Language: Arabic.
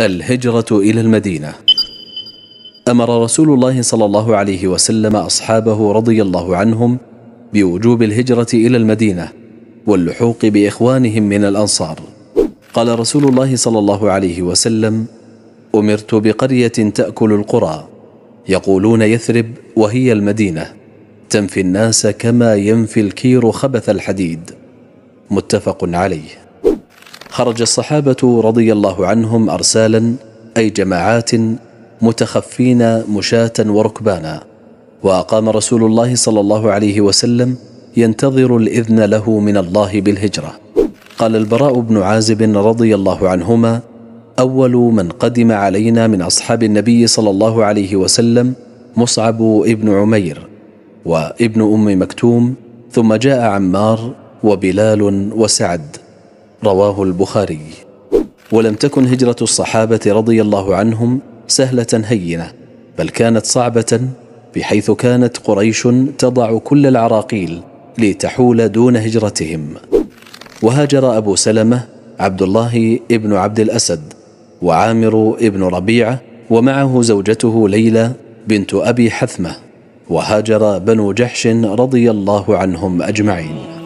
الهجرة إلى المدينة أمر رسول الله صلى الله عليه وسلم أصحابه رضي الله عنهم بوجوب الهجرة إلى المدينة واللحوق بإخوانهم من الأنصار قال رسول الله صلى الله عليه وسلم أمرت بقرية تأكل القرى يقولون يثرب وهي المدينة تنفي الناس كما ينفي الكير خبث الحديد متفق عليه خرج الصحابة رضي الله عنهم أرسالا أي جماعات متخفين مشاة وركبانا وأقام رسول الله صلى الله عليه وسلم ينتظر الإذن له من الله بالهجرة قال البراء بن عازب رضي الله عنهما أول من قدم علينا من أصحاب النبي صلى الله عليه وسلم مصعب ابن عمير وابن أم مكتوم ثم جاء عمار وبلال وسعد رواه البخاري ولم تكن هجرة الصحابة رضي الله عنهم سهلة هينة بل كانت صعبة بحيث كانت قريش تضع كل العراقيل لتحول دون هجرتهم وهاجر أبو سلمة عبد الله ابن عبد الأسد وعامر ابن ربيعة ومعه زوجته ليلى بنت أبي حثمة وهاجر بنو جحش رضي الله عنهم أجمعين